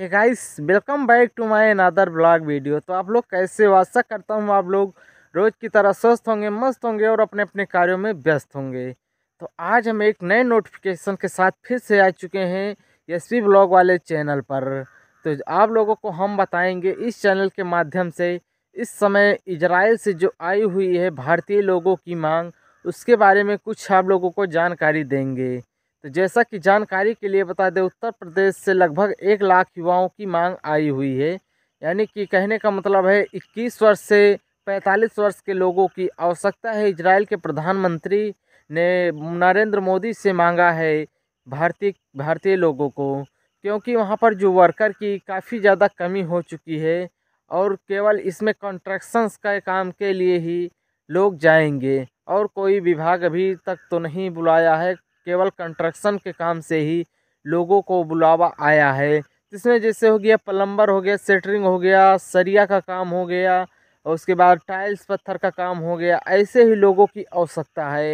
hey guys welcome back to my another blog video तो आप लोग कैसे वास्ता करता हूँ आप लोग रोज़ की तरह स्वस्थ होंगे मस्त होंगे और अपने अपने कार्यों में व्यस्त होंगे तो आज हम एक नए नोटिफिकेशन के साथ फिर से आ चुके हैं एस पी ब्लॉग वाले चैनल पर तो आप लोगों को हम बताएंगे इस चैनल के माध्यम से इस समय इजराइल से जो आई हुई है भारतीय लोगों की मांग उसके बारे में कुछ आप लोगों को जानकारी देंगे तो जैसा कि जानकारी के लिए बता दें उत्तर प्रदेश से लगभग एक लाख युवाओं की मांग आई हुई है यानी कि कहने का मतलब है इक्कीस वर्ष से पैंतालीस वर्ष के लोगों की आवश्यकता है इसराइल के प्रधानमंत्री ने नरेंद्र मोदी से मांगा है भारतीय भारतीय लोगों को क्योंकि वहाँ पर जो वर्कर की काफ़ी ज़्यादा कमी हो चुकी है और केवल इसमें कंस्ट्रक्शंस का काम के लिए ही लोग जाएंगे और कोई विभाग अभी तक तो नहीं बुलाया है केवल कंस्ट्रक्शन के काम से ही लोगों को बुलावा आया है जिसमें जैसे हो गया प्लम्बर हो गया सेटरिंग हो गया सरिया का काम हो गया और उसके बाद टाइल्स पत्थर का काम हो गया ऐसे ही लोगों की आवश्यकता है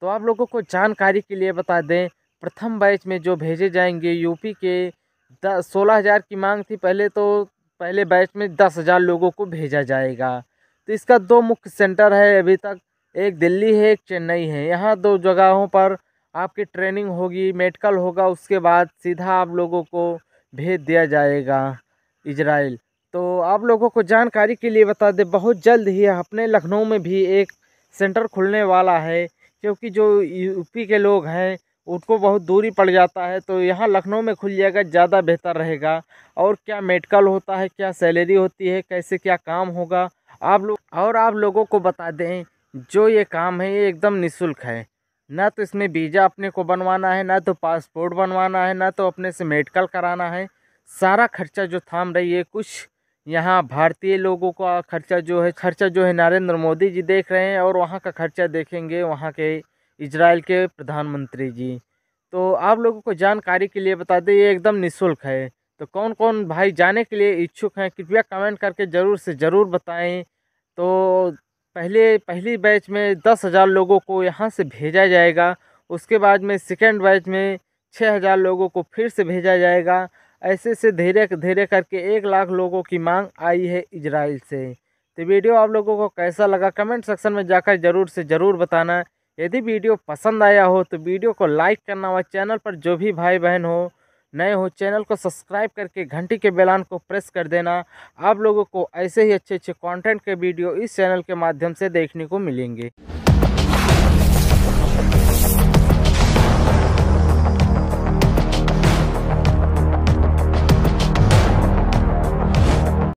तो आप लोगों को जानकारी के लिए बता दें प्रथम बैच में जो भेजे जाएंगे यूपी के दस सोलह हज़ार की मांग थी पहले तो पहले बैच में दस हज़ार लोगों को भेजा जाएगा तो इसका दो मुख्य सेंटर है अभी तक एक दिल्ली है एक चेन्नई है यहाँ दो जगहों पर आपकी ट्रेनिंग होगी मेडिकल होगा उसके बाद सीधा आप लोगों को भेज दिया जाएगा इजराइल तो आप लोगों को जानकारी के लिए बता दें बहुत जल्द ही अपने लखनऊ में भी एक सेंटर खुलने वाला है क्योंकि जो यूपी के लोग हैं उनको बहुत दूरी पड़ जाता है तो यहाँ लखनऊ में खुल जाएगा ज़्यादा बेहतर रहेगा और क्या मेडिकल होता है क्या सैलरी होती है कैसे क्या काम होगा आप लोग और आप लोगों को बता दें जो ये काम है ये एकदम निःशुल्क है ना तो इसमें वीज़ा अपने को बनवाना है ना तो पासपोर्ट बनवाना है ना तो अपने से मेडिकल कराना है सारा खर्चा जो थाम रही है कुछ यहाँ भारतीय लोगों का खर्चा जो है खर्चा जो है नरेंद्र मोदी जी देख रहे हैं और वहाँ का खर्चा देखेंगे वहाँ के इजराइल के प्रधानमंत्री जी तो आप लोगों को जानकारी के लिए बता दें ये एकदम निःशुल्क है तो कौन कौन भाई जाने के लिए इच्छुक हैं कृपया कमेंट करके ज़रूर से ज़रूर बताएं तो पहले पहली बैच में दस हज़ार लोगों को यहाँ से भेजा जाएगा उसके बाद में सेकेंड बैच में छः हज़ार लोगों को फिर से भेजा जाएगा ऐसे से धीरे धीरे करके एक लाख लोगों की मांग आई है इजराइल से तो वीडियो आप लोगों को कैसा लगा कमेंट सेक्शन में जाकर ज़रूर से ज़रूर बताना यदि वीडियो पसंद आया हो तो वीडियो को लाइक करना व चैनल पर जो भी भाई बहन हो नए हो चैनल को सब्सक्राइब करके घंटी के बेलान को प्रेस कर देना आप लोगों को ऐसे ही अच्छे अच्छे कंटेंट के वीडियो इस चैनल के माध्यम से देखने को मिलेंगे